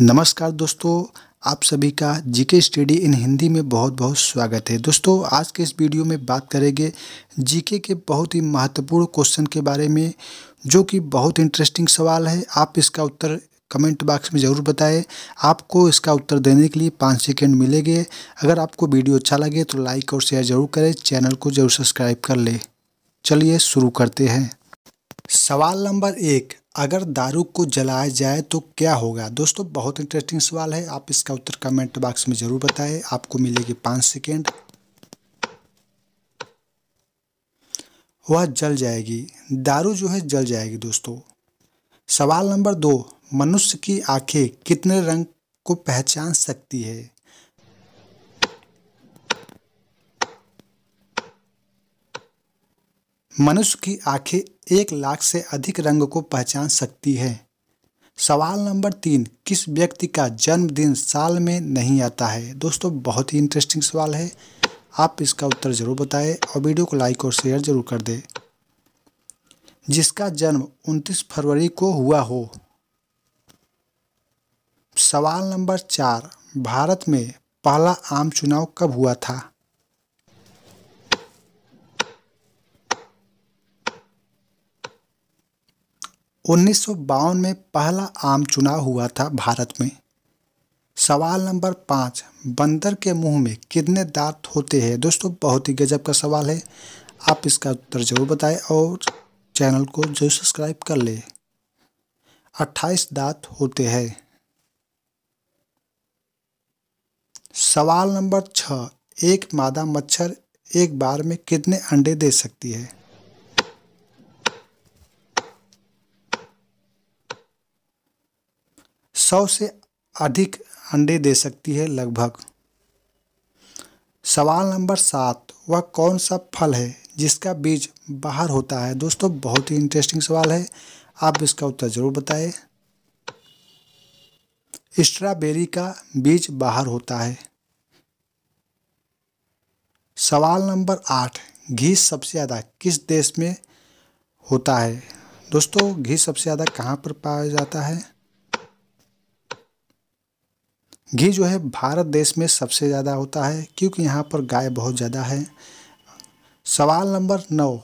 नमस्कार दोस्तों आप सभी का जीके स्टडी इन हिंदी में बहुत बहुत स्वागत है दोस्तों आज के इस वीडियो में बात करेंगे जीके के बहुत ही महत्वपूर्ण क्वेश्चन के बारे में जो कि बहुत इंटरेस्टिंग सवाल है आप इसका उत्तर कमेंट बॉक्स में ज़रूर बताएं आपको इसका उत्तर देने के लिए पाँच सेकेंड मिलेंगे अगर आपको वीडियो अच्छा लगे तो लाइक और शेयर ज़रूर करें चैनल को ज़रूर सब्सक्राइब कर ले चलिए शुरू करते हैं सवाल नंबर एक अगर दारू को जलाया जाए तो क्या होगा दोस्तों बहुत इंटरेस्टिंग सवाल है आप इसका उत्तर कमेंट बॉक्स में ज़रूर बताएं आपको मिलेगी पाँच सेकेंड वह जल जाएगी दारू जो है जल जाएगी दोस्तों सवाल नंबर दो मनुष्य की आंखें कितने रंग को पहचान सकती है मनुष्य की आंखें एक लाख से अधिक रंग को पहचान सकती है सवाल नंबर तीन किस व्यक्ति का जन्मदिन साल में नहीं आता है दोस्तों बहुत ही इंटरेस्टिंग सवाल है आप इसका उत्तर ज़रूर बताएं और वीडियो को लाइक और शेयर ज़रूर कर दें जिसका जन्म 29 फरवरी को हुआ हो सवाल नंबर चार भारत में पहला आम चुनाव कब हुआ था उन्नीस में पहला आम चुनाव हुआ था भारत में सवाल नंबर पाँच बंदर के मुंह में कितने दांत होते हैं दोस्तों बहुत ही गजब का सवाल है आप इसका उत्तर जरूर बताएं और चैनल को जरूर सब्सक्राइब कर ले अट्ठाईस दांत होते हैं सवाल नंबर छः एक मादा मच्छर एक बार में कितने अंडे दे सकती है सौ से अधिक अंडे दे सकती है लगभग सवाल नंबर सात वह कौन सा फल है जिसका बीज बाहर होता है दोस्तों बहुत ही इंटरेस्टिंग सवाल है आप इसका उत्तर जरूर बताएं स्ट्रॉबेरी का बीज बाहर होता है सवाल नंबर आठ घी सबसे ज़्यादा किस देश में होता है दोस्तों घी सबसे ज़्यादा कहाँ पर पाया जाता है घी जो है भारत देश में सबसे ज़्यादा होता है क्योंकि यहाँ पर गाय बहुत ज़्यादा है सवाल नंबर नौ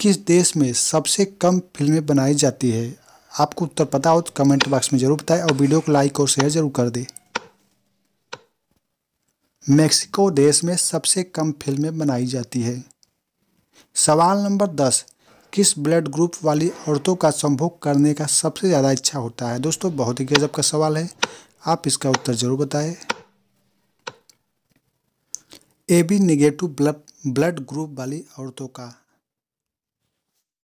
किस देश में सबसे कम फिल्में बनाई जाती है आपको उत्तर पता हो तो कमेंट बॉक्स में ज़रूर बताएं और वीडियो को लाइक और शेयर ज़रूर कर दें मेक्सिको देश में सबसे कम फिल्में बनाई जाती है सवाल नंबर दस किस ब्लड ग्रुप वाली औरतों का संभोग करने का सबसे ज़्यादा इच्छा होता है दोस्तों बहुत ही गजब का सवाल है आप इसका उत्तर जरूर बताएं A B negative blood blood group वाली औरतों का